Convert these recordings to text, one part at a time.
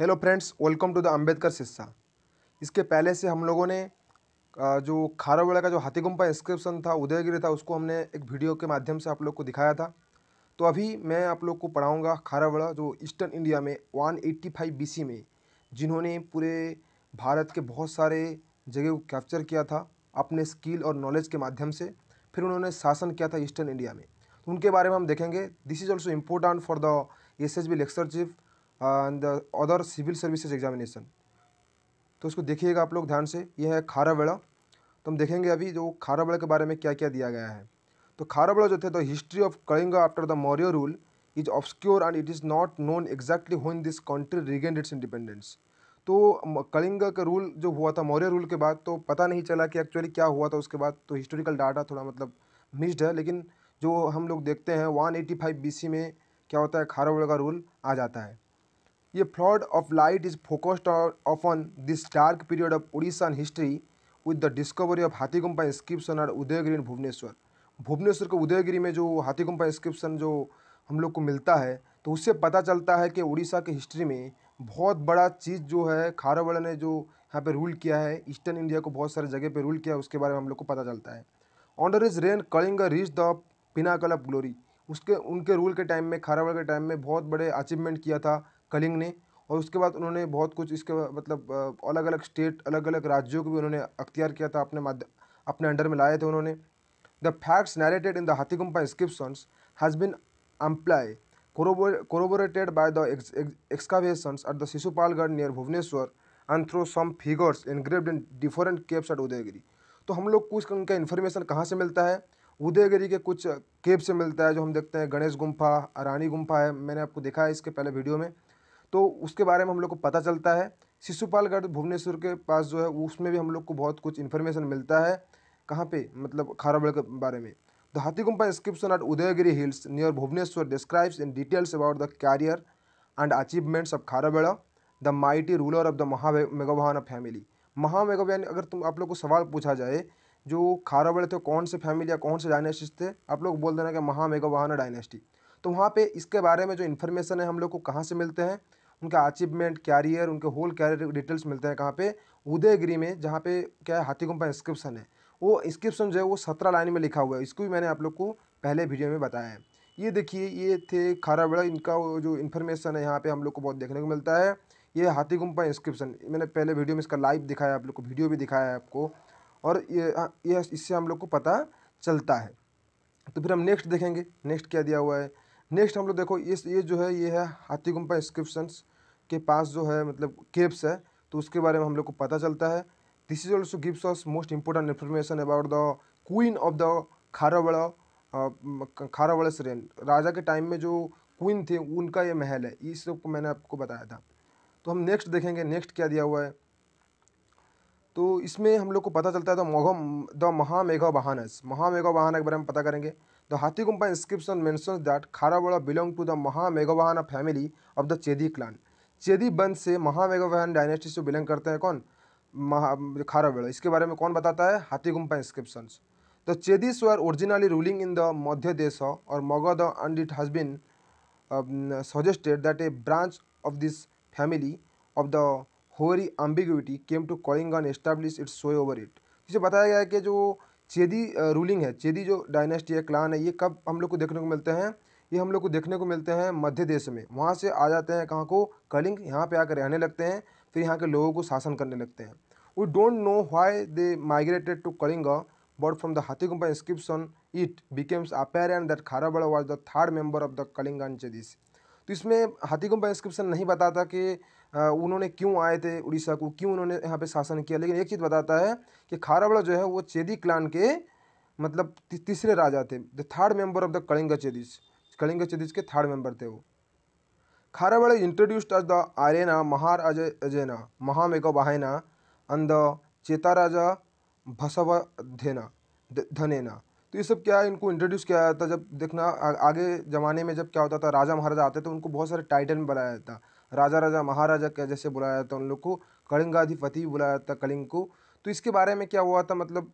Hello friends welcome to the Ambedkar सिस्सा इसके पहले से हम लोगों ने जो खारोवेड़ा का जो हाथी गुम्पा इंस्क्रिप्शन था उदयगिरी था उसको हमने एक वीडियो के माध्यम से आप लोग को दिखाया था तो अभी मैं आप लोग को पढ़ाऊँगा खारोवेड़ा जो ईस्टर्न इंडिया में वन एट्टी में जिन्होंने पूरे भारत के बहुत सारे जगह को कैप्चर किया था अपने स्किल और नॉलेज के माध्यम से फिर उन्होंने शासन किया था ईस्टर्न इंडिया में तो उनके बारे में हम देखेंगे this is also important for the S S B lecture chief and other civil services examination तो इसको देखिएगा आप लोग ध्यान से यह है खारावेड़ा तो हम देखेंगे अभी जो खारावेड़ा के बारे में क्या क्या दिया गया है तो खारावेड़ा जो थे the history of Kalinga after the Maurya rule is obscure and it is not known exactly when this country regained its independence तो कलिंगा का रूल जो हुआ था मौर्य रूल के बाद तो पता नहीं चला कि एक्चुअली क्या हुआ था उसके बाद तो हिस्टोरिकल डाटा थोड़ा मतलब मिस्ड है लेकिन जो हम लोग देखते हैं 185 बीसी में क्या होता है खारावेड़ा का रूल आ जाता है ये flood of light is focused upon this dark period of Odissan history history the the discovery of inscription inscription Udayagiri Udayagiri Bhubaneswar Bhubaneswar के उदयगिरी में जो हाथीगुम्पा इंस्क्रिप्शन जो हम लोग को मिलता है तो उससे पता चलता है कि उड़ीसा के हिस्ट्री में बहुत बड़ा चीज़ जो है खारावाड़ा ने जो यहाँ पे रूल किया है ईस्टर्न इंडिया को बहुत सारे जगह पे रूल किया है उसके बारे में हम लोग को पता चलता है under his reign Kalinga reached the pinnacle of glory उसके उनके रूल के टाइम में खारावाड़ के टाइम में बहुत बड़े अचीवमेंट किया था कलिंग ने और उसके बाद उन्होंने बहुत कुछ इसके मतलब अलग अलग स्टेट अलग अलग राज्यों को भी उन्होंने अख्तियार किया था अपने माध्यम अपने अंडर में लाए थे उन्होंने the facts narrated in the Hathigumpha inscription has been amply corroborated by the ex at the Sisupalgarh near Bhubaneswar and throw some figures some in different in at Udayagiri तो हम लोग कुछ उनका इन्फॉर्मेशन कहाँ से मिलता है उदयगिरी के कुछ केप से मिलता है जो हम देखते हैं गणेश गुम्फा रानी गुम्फा है मैंने आपको देखा है इसके पहले वीडियो में तो उसके बारे में हम लोग को पता चलता है शिशुपालगढ़ भुवनेश्वर के पास जो है उसमें भी हम लोग को बहुत कुछ इन्फॉर्मेशन मिलता है कहाँ पे मतलब खाराबड़ के बारे में The at Udayagiri hills near Bhubaneswar describes in details about the career and achievements of Kharavela the mighty ruler of the Maha the Mahameghavana family महामेगावयान अगर तुम आप लोग को सवाल पूछा जाए जो खाराबड़ थे कौन से फैमिली या कौन से डायनेस्टी थे आप लोग बोल देना कि महामेगावाहाना डायनेस्टी तो वहाँ पे इसके बारे में जो इन्फॉर्मेशन है हम लोग को कहाँ से मिलते हैं उनका अचीवमेंट कैरियर उनके होल कैरियर डिटेल्स मिलते हैं कहाँ पे उदयगिरी में जहाँ पे क्या है गुम्पा इंस्क्रिप्शन है वो इंस्क्रिप्शन जो है वो सत्रह लाइन में लिखा हुआ है इसको भी मैंने आप लोग को पहले वीडियो में बताया है ये देखिए ये थे बड़ा इनका जो इन्फॉर्मेशन है यहाँ पर हम लोग को बहुत देखने को मिलता है ये हाथी गुम्पा इंस्क्रिप्शन मैंने पहले वीडियो में इसका लाइव दिखाया आप लोग को वीडियो भी दिखाया है आपको और ये हाँ, ये इससे हम लोग को पता चलता है तो फिर हम नेक्स्ट देखेंगे नेक्स्ट क्या दिया हुआ है नेक्स्ट हम लोग देखो इस ये जो है ये है हाथी गुम्पा इंस्क्रिप्शंस के पास जो है मतलब केप्स है तो उसके बारे में हम लोग को पता चलता है this is also gives us most important information about the queen of the Kharavela Kharavela सरेन राजा के टाइम में जो क्वीन थे उनका ये महल है इस सब को मैंने आपको बताया था तो हम नेक्स्ट देखेंगे नेक्स्ट क्या दिया हुआ है तो इसमें हम लोग को पता चलता है द मोघ द महामेघा वाहनस महामेघा वाहन के बारे में पता करेंगे Hathi Hatigumpa inscription mentions that Kharawala belong to the Mahamegavahana family of the Chedi clan. Chedi बंश से महामेघवाहन डायनेस्टी से बिलोंग करते हैं कौन महा खारावेड़ा इसके बारे में कौन बताता है Hathigumpha inscription the Chedis were originally ruling in the Madhya Desh और Magadh and it has been suggested that a branch of this family of the hoary antiquity came to Kalinga establish its sway over it इसे बताया गया है कि जो चेदी रूलिंग है चेदी जो dynasty है क्लान है ये कब हम लोग को देखने को मिलते हैं ये हम लोग को देखने को मिलते हैं मध्य देश में वहाँ से आ जाते हैं कहाँ को कलिंग यहाँ पे आकर रहने लगते हैं फिर यहाँ के लोगों को शासन करने लगते हैं we don't know why they migrated to Kalinga but from the Hatigumpa inscription it and that Kharavela was the third member of the Kalinga and Chedis तो इसमें हाथी गुम्बा इंस्क्रिप्शन नहीं बताता कि उन्होंने क्यों आए थे उड़ीसा को क्यों उन्होंने यहाँ पे शासन किया लेकिन एक चीज़ बताता है कि खारावड़ा जो है वो चेदी क्लान के मतलब तीसरे राजा थे the third member of the Kalinga Chedis Kalinga Chedis के थर्ड मेंबर थे वो Kharavela introduced as the Aira Maharaja महामेगा बहाना एंड द चेता राजा भसव धेना धनेना तो ये सब क्या है इनको इंट्रोड्यूस किया जाता जब देखना आगे ज़माने में जब क्या होता था राजा महाराजा आते थे तो उनको बहुत सारे टाइटन बनाया जाता राजा राजा महाराजा के जैसे बुलाया जाता उन लोग को कलिंगाधिपति भी बुलाया जाता कलिंग को तो इसके बारे में क्या हुआ था मतलब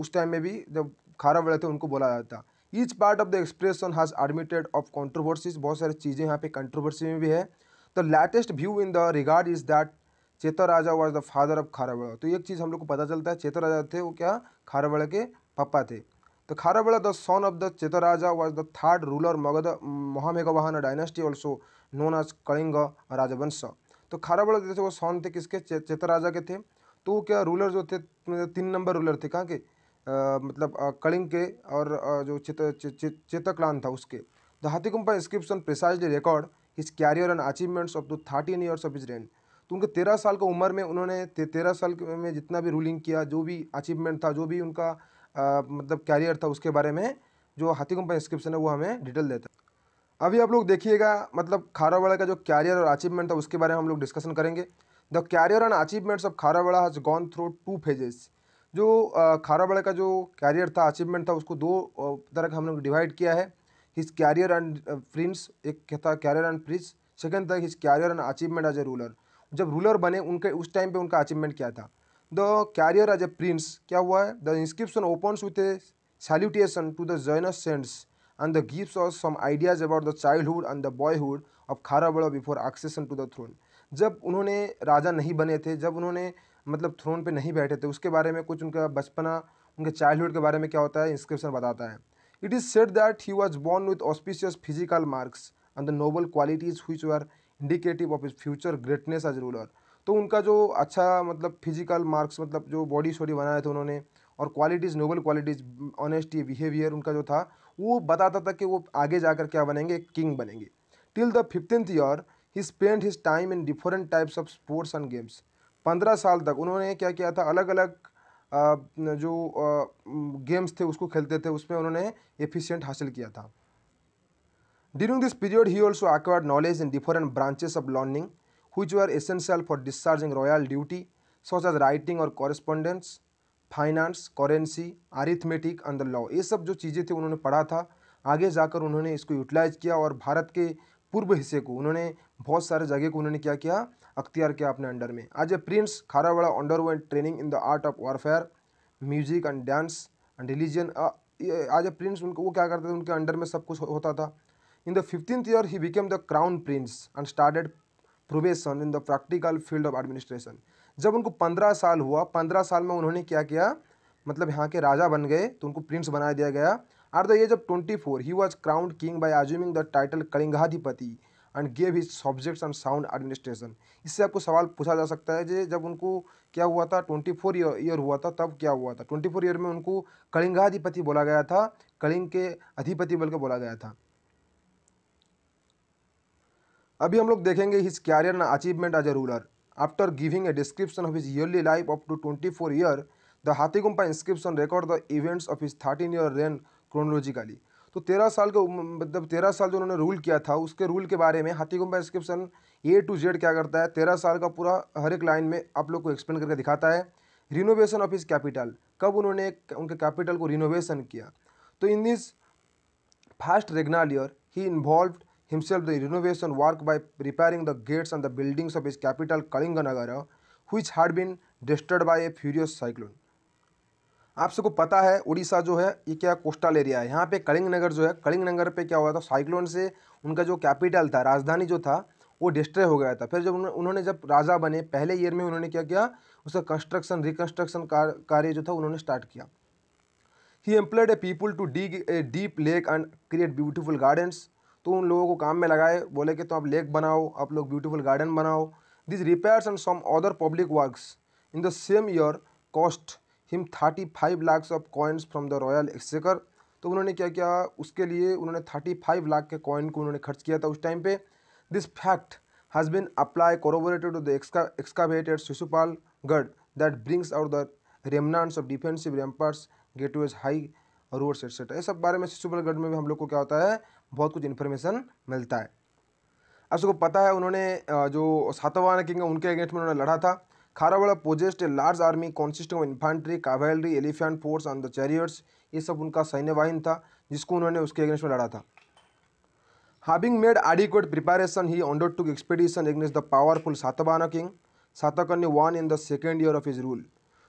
उस टाइम में भी जब खारा बड़े थे उनको बोला जाता each part of the expression has admitted of controversies बहुत सारी चीज़ें यहाँ पे कंट्रोवर्सी में भी है the latest view in the regard is that Chetaraja was the father of Kharavela तो एक चीज़ हम लोग को पता चलता है चेतर राजा थे वो क्या खारावड़ा के पापा थे तो Kharavela the son of the Chetaraja was the third ruler Magadh महामेघवाहन dynasty also known as Kalinga राजवंश तो खारावाड़ा जैसे वो सौन थे किसके चेत चेता राजा के थे तो वो क्या रूलर जो थे मतलब तीन नंबर रूलर थे कहाँ के आ, मतलब आ, कलिंग के और आ, जो चेत चे, चे, चेतक था उसके the Gumpha inscription precisely record his career and achievements of the thirteen years of his रेंट तो उनके तेरह साल की उम्र में उन्होंने ते, तेरह साल में जितना भी रूलिंग किया जो भी अचीवमेंट था जो भी उनका आ, मतलब कैरियर था उसके बारे में जो कुंपा इंस्क्रिप्शन है वो हमें डिटेल देता है अभी आप लोग देखिएगा मतलब खारावाड़ा का जो कैरियर और अचीवमेंट था उसके बारे में हम लोग डिस्कशन करेंगे the career and achievements of Kharavela has gone through two phases जो खारावाड़ा का जो कैरियर था अचीवमेंट था उसको दो तरह का हम लोग डिवाइड किया है हिज कैरियर एंड प्रिंस एक था कैरियर एंड प्रिंस सेकेंड था his career and achievement as a ruler जब रूलर बने उनके उस टाइम पे उनका अचीवमेंट क्या था the career as a prince क्या हुआ है the inscription opens with a salutation to the Jains saints and that gives us some ideas about the childhood and the boyhood of बड़ा before accession to the throne. जब उन्होंने राजा नहीं बने थे जब उन्होंने मतलब थ्रोन पे नहीं बैठे थे उसके बारे में कुछ उनका बचपना उनके चाइल्डहुड के बारे में क्या होता है इंस्क्रिप्शन बताता है it is said that he was born with auspicious physical marks and the noble qualities which are indicative of his future greatness as ruler तो उनका जो अच्छा मतलब फिजिकल मार्क्स मतलब जो बॉडी शोडी बनाए थे उन्होंने और qualities noble qualities honesty behaviour उनका जो था वो बताता था कि वो आगे जाकर क्या बनेंगे किंग बनेंगे till the fifteenth year he spend his time in different types of sports and games पंद्रह साल तक उन्होंने क्या किया था अलग अलग जो गेम्स थे उसको खेलते थे उसमें उन्होंने एफिशिएंट हासिल किया था during this period he also acquired knowledge in different branches of learning which are essential for discharging royal duty such as writing और correspondents finance currency arithmetic and law ये सब जो चीज़ें थी उन्होंने पढ़ा था आगे जाकर उन्होंने इसको यूटिलाइज किया और भारत के पूर्व हिस्से को उन्होंने बहुत सारे जगह को उन्होंने क्या किया अख्तियार किया अपने अंडर में आज a prince Kharavela underwent training in the art of warfare music and dance and religion आज ए प्रिंस उनको वो क्या करते थे उनके अंडर में सब कुछ होता था in the fifteenth year he became the crown prince and started probation in the practical field of administration जब उनको पंद्रह साल हुआ पंद्रह साल में उन्होंने क्या किया मतलब यहाँ के राजा बन गए तो उनको प्रिंस बना दिया गया at the age of twenty four he was crowned king by assuming the title Kalingadhipati and gave his subjects and sound administration इससे आपको सवाल पूछा जा सकता है कि जब उनको क्या हुआ था ट्वेंटी फोर ईयर हुआ था तब क्या हुआ था ट्वेंटी फोर ईयर में उनको कलिंगाधिपति बोला गया था कलिंग के अधिपति बोल के बोला गया था अभी हम लोग देखेंगे his career and achievement as a ruler after a description of his early life up to twenty four year the Hathigumpha inscription record the events of his thirteen year reign chronologically तो तेरह साल के मतलब तेरह साल जो उन्होंने rule किया था उसके रूल के बारे में Gumpha inscription A to Z क्या करता है तेरह साल का पूरा हर एक लाइन में आप लोग को एक्सप्लेन करके दिखाता है रिनोवेशन ऑफ हिज कैपिटल कब उन्होंने उनके कैपिटल को रिनोवेशन किया तो in this first regnal year he involve himself the renovation work by repairing the gates and the buildings of his capital Kalinganagara, which had been destroyed by a furious cyclone. आप सबको पता है उड़ीसा जो है ये क्या कोस्टल एरिया है यहाँ पे कलिंग नगर जो है कलिंग नगर पे क्या हुआ था साइक्लोन से उनका जो कैपिटल था राजधानी जो था वो डिस्ट्रॉय हो गया था फिर जब उन्होंने जब राजा बने पहले ईयर में उन्होंने क्या किया उसका कंस्ट्रक्शन रिकन्स्ट्रक्शन कार्य जो था उन्होंने स्टार्ट किया he employed a people to dig a deep lake and create beautiful gardens तो उन लोगों को काम में लगाए बोले कि तो आप लेक बनाओ आप लोग ब्यूटीफुल गार्डन बनाओ this repairs and some other public works in the same year cost him thirty five lakh of coins from the royal exchequer तो उन्होंने क्या किया उसके लिए उन्होंने थर्टी फाइव लाख के कॉइन को उन्होंने खर्च किया था उस टाइम पे this fact has been amply corroborated to the excavated Sisupalgarh that brings out the remnants of defensive ramparts gateways high roads etcetera ये सब बारे में शिशुपाल गढ़ में भी हम लोग को क्या होता है बहुत कुछ इन्फॉर्मेशन मिलता है आप सबको पता है उन्होंने जो सातवान किंग उनके अगेंस्ट में उन्होंने लड़ा था Kharavela possessed a large army consisting of infantry cavalry elephant force and the chariots ये सब उनका सैन्यवाहिन था जिसको उन्होंने उसके अगेंस्ट में लड़ा था having made adequate preparation he ordered to expedition against the powerful Satavahana king Satakarni one in the second year of his rule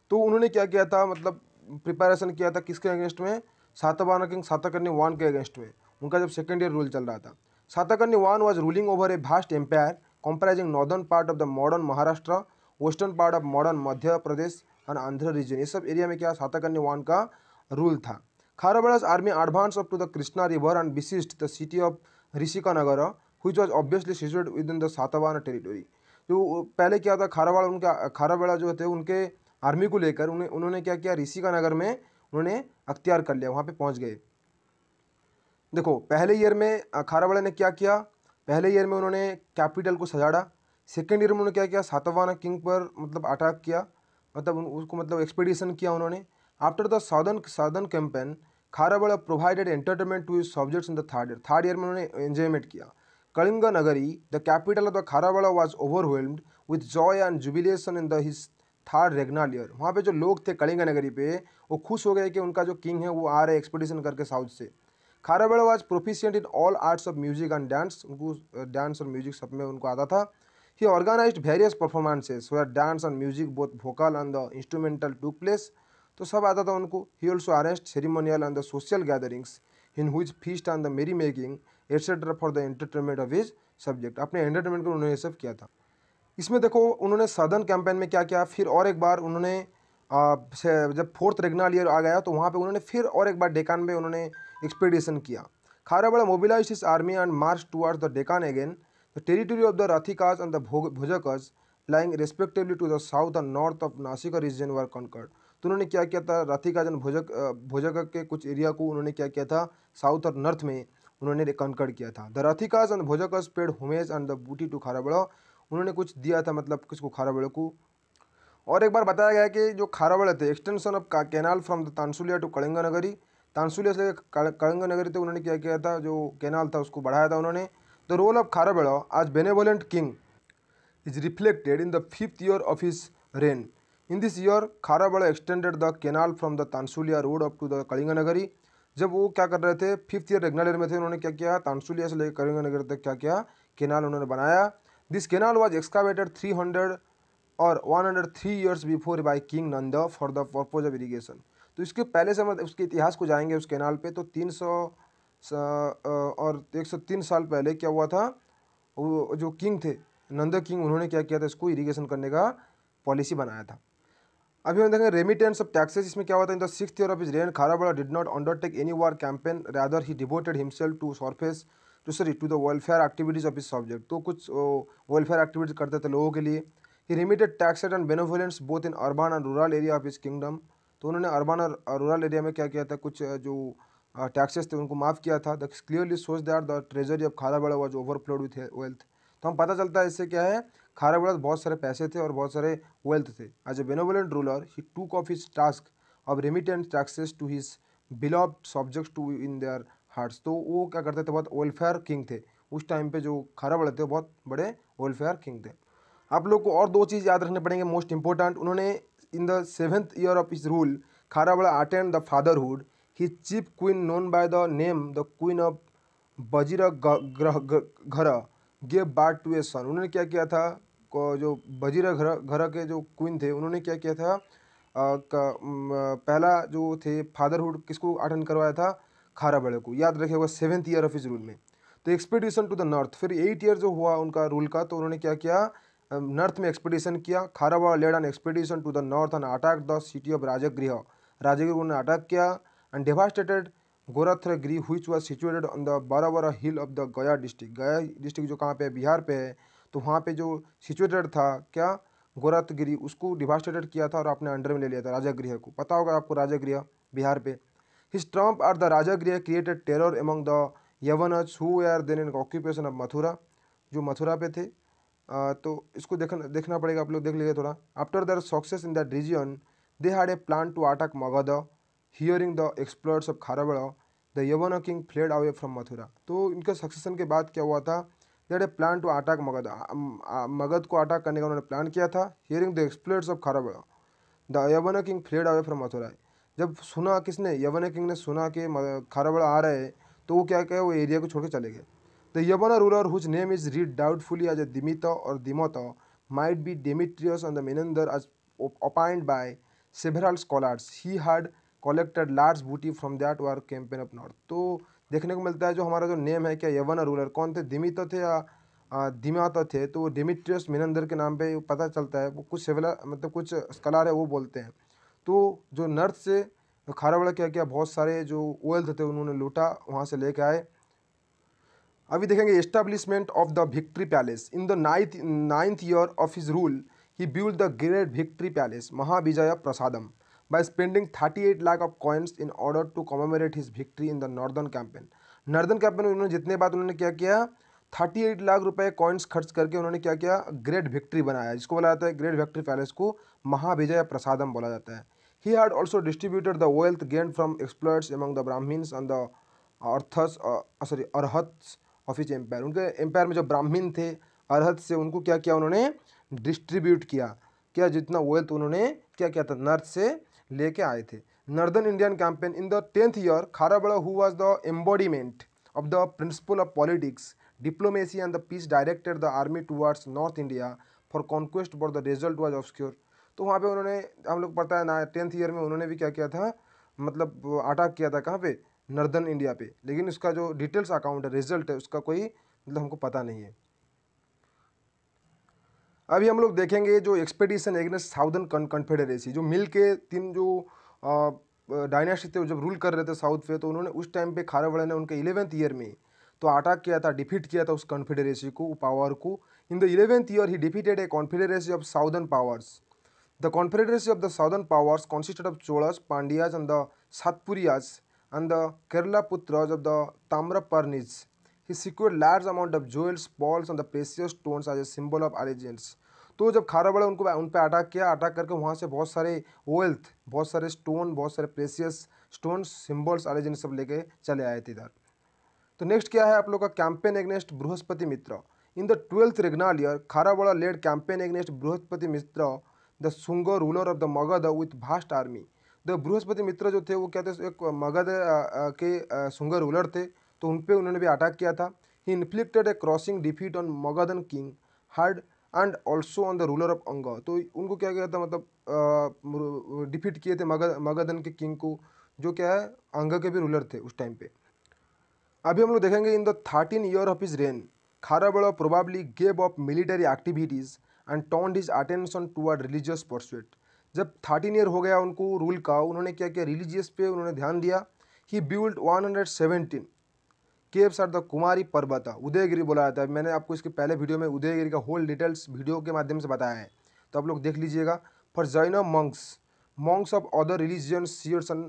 तो उन्होंने क्या किया था मतलब प्रिपरेशन किया था किसके अगेंस्ट में सातवाना किंग सातकन ने वन के अगेंस्ट में उनका जब सेकेंड ईयर रूल चल रहा था Satakarni one was ruling over a vast empire comprising northern part of the modern Maharashtra western part of modern Madhya Pradesh and Andhra region ये सब एरिया में क्या सातकर्णी वान का रूल था Kharavela's army advanced up to the Krishna river and विशिष्ट the city of Rishikanagar which was obviously situate with the Satavahan territory जो पहले क्या था खारावाड़ उनके खाराबड़ा जो थे उनके आर्मी को लेकर उन्हें उन्होंने क्या किया ऋषिका नगर में उन्होंने अख्तियार कर लिया वहाँ पे पहुँच गए देखो पहले ईयर में वाले ने क्या किया पहले ईयर में उन्होंने कैपिटल को सजाड़ा सेकेंड ईयर में उन्होंने क्या किया सातवाना किंग पर मतलब अटैक किया मतलब उसको मतलब एक्सपीडिशन किया उन्होंने after the southern southern campaign Kharavela provided entertainment to subjects in the third year third year में उन्होंने एंजॉयमेंट किया Kalinganagari the capital of the Kharavela was overwhelmed with joy and jubilation in the his third regnal year वहाँ पे जो लोग थे कलिंगा नगरी पे वो खुश हो गए कि उनका जो किंग है वो आ रहे एक्सपेडिशन करके साउथ से Kharavela was proficient in all arts of music and dance उनको डांस और म्यूजिक सब में उनको आता था he organise various performances where dance and music both vocal and the instrumental took place तो सब आता था उनको he also arrange ceremonial and the social gatherings in whose feast and the merry making etcetera for the entertainment of his subject अपने entertainment को उन्होंने सब किया था इसमें देखो उन्होंने सदर्न कैंपेन में क्या किया फिर और एक बार उन्होंने से जब फोर्थ रेगनाल ईयर आ गया तो वहाँ पे उन्होंने फिर और एक बार डेकान में उन्होंने एक्सपेडिशन किया Kharavela mobilise his army and march towards the Deccan again the territory of the Rathikas and the Bhojakas lying respectively to the south and north of Nasika region were conquered तो उन्होंने क्या किया था रथिकाज एंड भोजक भोजक के कुछ एरिया को उन्होंने क्या किया था साउथ और नॉर्थ में उन्होंने कॉन्कर्ड किया था the Rathikas and Bhojakas paid homage and the booty to Kharavela उन्होंने कुछ दिया था मतलब को खाराबड़ा को और एक बार बताया गया कि जो खारावड़े थे extension of canal from the Tansulia to Kalinganagari Tansulia से कलिंगा नगरी तक उन्होंने क्या किया था जो कैनाल था उसको बढ़ाया था उन्होंने the role of Kharavela as benevolent king is reflected in the fifth year of his reign in this year Kharavela extended the canal from the Tansulia road up to the Kalinganagari जब वो क्या कर रहे थे फिफ्थ ईयर रेगनालेर में थे उन्होंने क्या किया तानसुलिया से लेकर कलिंगा नगर तक क्या किया कैनाल उन्होंने बनाया this canal was excavated three hundred or 103 years before by king Nanda for the purpose of irrigation तो इसके पहले से हम मतलब उसके इतिहास को जाएंगे उस कैनाल पे तो 300 और 103 साल पहले क्या हुआ था वो जो किंग थे नंदा किंग उन्होंने क्या किया था इसको इरीगेशन करने का पॉलिसी बनाया था अभी हम देखेंगे रेमिटेंस ऑफ टैक्सेस इसमें क्या हुआ था in the six year of his reign Kharavela did not undertake any war campaign rather he devoted himself to surface to sorry to the welfare activities of his subject तो कुछ welfare activities करते थे लोगों के लिए he remitted taxes and benevolence both in urban and rural area of his kingdom तो उन्होंने urban और रूरल एरिया में क्या किया था कुछ जो टैक्सेस थे उनको माफ़ किया था the clearly shows that the treasury of Kharavela was overflowed with wealth तो हम पता चलता है इससे क्या है बड़ा बहुत सारे पैसे थे और बहुत सारे वेल्थ थे as a benevolent ruler he took off his task of remitting taxes to his beloved subject to in their hearts तो वो क्या करते थे बहुत वेलफेयर किंग थे उस टाइम पर जो बड़े थे बहुत बड़े वेलफेयर किंग थे आप लोग को और दो चीज़ याद रखने पड़ेंगे मोस्ट इंपॉर्टेंट उन्होंने in the seventh year of his rule Kharavela attained the fatherhood he chief queen known by the name the queen of बजीर ग्रह घर gave birth to a son उन्होंने क्या किया था जो बजीर घर घर के जो क्वीन थे उन्होंने क्या किया था आ, का, पहला जो थे फादरहुड किसको अटेंड करवाया था खाराबड़े को याद रखे होगा seventh year of his rule में तो एक्सपीडिशन टू द नॉर्थ फिर एट ईयर जो हुआ उनका रूल का तो उन्होंने क्या किया नॉर्थ में एक्सपीडिशन किया Kharavela led an expedition to the north and attack the city of Rajagriha Rajagriha ने अटैक किया एंड डेवास्टेटेड गृह which was situated on the Barabara hill of the Gaya district Gaya district जो कहाँ पे बिहार पे है तो वहाँ पे जो सिचुएटेड था क्या गोरथगिरी उसको डिवास्टेटेड किया था और अपने अंडर में ले लिया था गृह को पता होगा आपको गृह बिहार पे हिस ट्रम्प आर द गृह created terror among the Yavanas who are then in occupation of Mathura जो मथुरा पे थे तो इसको देखना देखना पड़ेगा आप लोग देख लीजिए थोड़ा after their success in that region they had a plan to attack Magadha hearing the exploits of Kharavela the Yavana king fled away from Mathura तो इनके सक्सेसन के बाद क्या हुआ था they'd a plan to attack Magadha Magadha को अटैक करने का उन्होंने प्लान किया था hearing the exploits of Kharavela the Yavana king fled away from Mathura जब सुना किसने यवन किंग ने सुना कि खारावड़ा आ रहे तो वो क्या क्या वो एरिया को छोड़ चले गए the Yavana ruler whose name is read doubtfully as a Dimita or Dimata might be Demetrius on the Menander as appoint by several scholars he had collected large booty from that war campaign of north तो देखने को मिलता है जो हमारा जो name है क्या यवन रूलर कौन थे दिमित थे या दिमात थे तो वो डेमिट्रियस मेनेंदर के नाम पर पता चलता है वो कुछ सेवलर मतलब कुछ स्कलर है वो बोलते हैं तो जो नर्थ से खारावड़ा क्या क्या बहुत सारे जो वेल्थ थे उन्होंने लूटा वहाँ से लेके आए अभी देखेंगे establishment of the victory palace in the ninth ninth year of his rule he build the great victory palace Mahavijaya Prasadam spending thirty eight lakh of coins in order to commemorate his victory in the northern campaign northern campaign में उन्होंने जितने बात उन्होंने क्या किया thirty eight lakh रुपए coins खर्च करके उन्होंने क्या किया ग्रेट विक्ट्री बनाया जिसको बोला जाता है ग्रेट विक्ट्री पैलेस को महाविजय प्रसादम बोला जाता है he had also distributed the wealth gain from exploits among the Brahmins and the Arthas sorry Arhats of his empire उनके एम्पायर में जो ब्राह्मीण थे अरहत से उनको क्या किया उन्होंने डिस्ट्रीब्यूट किया क्या जितना वेल्थ उन्होंने क्या किया था नर्थ से लेके आए थे northern Indian campaign in the tenth year Kharavela who was the embodiment the principle of politics diplomacy and the peace peace the army army north India for conquest but the result result of obscure. तो वहाँ पे उन्होंने हम लोग पता है ना tenth year में उन्होंने भी क्या किया था मतलब अटैक किया था कहाँ पे नर्दर्न इंडिया पे लेकिन उसका जो डिटेल्स अकाउंट है रिजल्ट है उसका कोई मतलब हमको पता नहीं है अभी हम लोग देखेंगे जो एक्सपेडिशन एग्नेस साउदर्न कन्फेडरेसी जो मिल के तीन जो डायनेस्टी थे जब रूल कर रहे थे साउथ पे तो उन्होंने उस टाइम पे खारेवाड़ा ने उनके इलेवेंथ ईयर में तो अटैक किया था डिफीट किया था उस कॉन्फेडरेसी को पावर को in the eleventh year he defeated a confederacy of southern powers the confederacy of the southern powers consisted of Cholas, Pandyas and the Satyaputras and the Kerala Putras of the Tamraparnis. He secured large amount of jewels, balls and the precious stones as a symbol of allegiance. तो जब खारावाड़ा उनको उन पर attack किया attack करके वहाँ से बहुत सारे वेल्थ बहुत सारे स्टोन बहुत सारे प्रेसियस स्टोन सिंबल्स आलेजन सब लेके चले आए थे इधर तो नेक्स्ट क्या है आप लोग का campaign against Brihaspatimitra in the twelfth regnal year Kharavela led campaign against Brihaspatimitra the Sunga ruler of the Magadha with vast army तो बृहस्पति मित्र जो थे वो क्या थे एक मगध के सुंगर रूलर थे तो उन पर उन्होंने भी अटैक किया था he inflicted a crushing defeat on Magadhan king hard and also on the ruler of Anga तो उनको क्या किया था मतलब डिफीट किए थे मगध मगधन के किंग को जो क्या है अंग के भी रूलर थे उस टाइम पे अभी हम लोग देखेंगे in the thirteen year of his reign बड़ा probably gave off military activities and his attention to toward religious pursuit जब थर्टीन ईयर हो गया उनको रूल का उन्होंने क्या किया रिलीजियस पे उन्होंने ध्यान दिया he build one hundred seventeen caves are the Kumari Parvat Udayagiri बोला जाता है मैंने आपको इसके पहले वीडियो में उदयगिरी का होल डिटेल्स वीडियो के माध्यम से बताया है तो आप लोग देख लीजिएगा for Jain monks monks of other religion seers and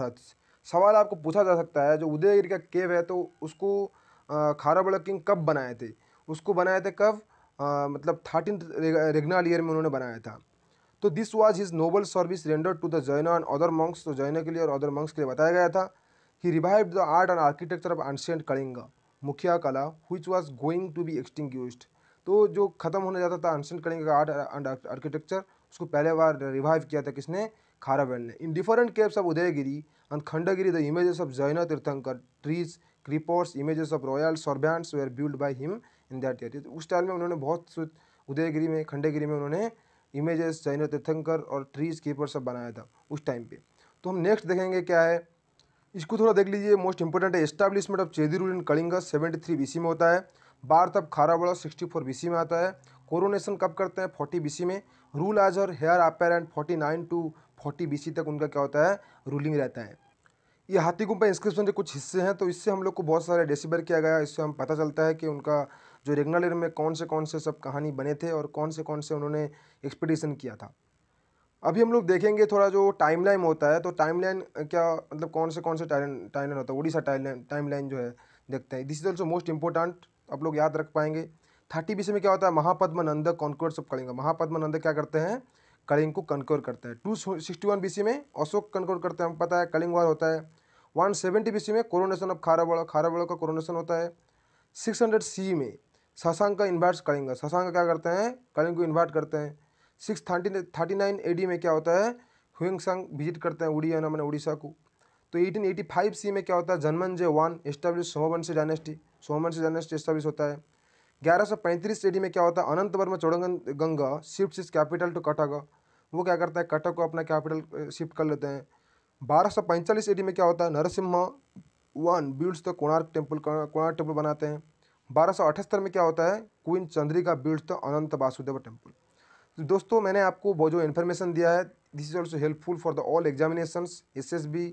Arhats सवाल आपको पूछा जा सकता है जो उदयगिरी का केव है तो उसको खाराबड़ा किंग कब बनाए थे उसको बनाए थे कब मतलब थर्टीन रेगनाल ईयर में उन्होंने बनाया था तो this was his noble service render to the Jaina and other monks तो जैना के लिए और अदर मंक्स के लिए बताया गया था he revive the art and architecture of ancient Kalinga मुखिया कला which was going to be extinct तो जो खत्म होने जाता था एंशियंट कलिंगा का आर्ट एंड आर्किटेक्चर उसको पहले बार रिवाइव किया था किसने खारावेल ने in different caves of Udayagiri and Khandagiri the images of Jain Tirthankar trees creepers images of royal servants were build by him in that उस टाइम में उन्होंने बहुत उदयगिरी में खंडगिरी में उन्होंने इमेजेस जैनो तीर्थंकर और ट्रीज कीपर सब बनाया था उस टाइम पे तो हम नेक्स्ट देखेंगे क्या है इसको थोड़ा देख लीजिए मोस्ट इंपॉर्टेंट है establishment of Chedi rule in Kalinga seventy three B में होता है भारत अब बड़ा सिक्सटी फोर बी में आता है कोरोनेशन कब करते हैं फोर्टी बी में रूल आज और heir apparent forty nine to forty B तक उनका क्या होता है रूलिंग रहता है ये हाथी गुम्पा इंस्क्रिप्शन के कुछ हिस्से हैं तो इससे हम लोग को बहुत सारे डेसीबर किया गया इससे हम पता चलता है कि उनका जो रेगनल में कौन से कौन से सब कहानी बने थे और कौन से कौन से उन्होंने एक्सपीडिशन किया था अभी हम लोग देखेंगे थोड़ा जो टाइमलाइन होता है तो टाइमलाइन क्या मतलब कौन से कौन से टाइमलाइन होता है उड़ीसा टाइमलाइन टाइमलाइन जो है देखते हैं this is also most important आप लोग याद रख पाएंगे थर्टी बी में क्या होता है नंद कॉन्क्वर्स ऑफ कलिंग नंद क्या करते हैं कलिंग को कन्क्योर करते हैं टू सिक्सटी वन बी में अशोक कन्क्योर करते हैं हम पता है कलिंग वार होता है वन सेवेंटी बी में कोरोनेशन ऑफ खारा बड़ा का कोरोनेशन होता है सिक्स हंड्रेड सी में शशांक का इन्वर्ट कलिंग शशांक क्या करते हैं कलिंग को इन्वर्ट करते हैं six thirty thirty nine A D में क्या होता है हुइंग संग विजिट करते हैं उड़िया मैंने उड़ीसा को तो एटीन एटी फाइव सी में क्या होता है जनमन जे one establish Somvanshi dynasty Somvanshi dynasty establish होता है ग्यारह सौ पैंतीस में क्या होता है Anant Varma Chodaganga shift is capital to Cuttack वो क्या करता है कटक को अपना कैपिटल शिफ्ट कर लेते हैं बारह सौ पैंतालीस में क्या होता है Narasimha one builds the Konark temple Konark temple बनाते हैं बारह में क्या होता है queen Chandrika builds the Anant Vasudev temple तो दोस्तों मैंने आपको वो जो इन्फॉर्मेशन दिया है this is also helpful for the all examinations S S B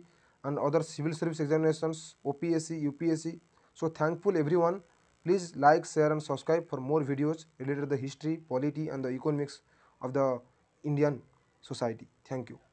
and other civil service examinations O P S C U P S C so thankful everyone please like share and subscribe for more videos related the history polity and the economics of the Indian society thank you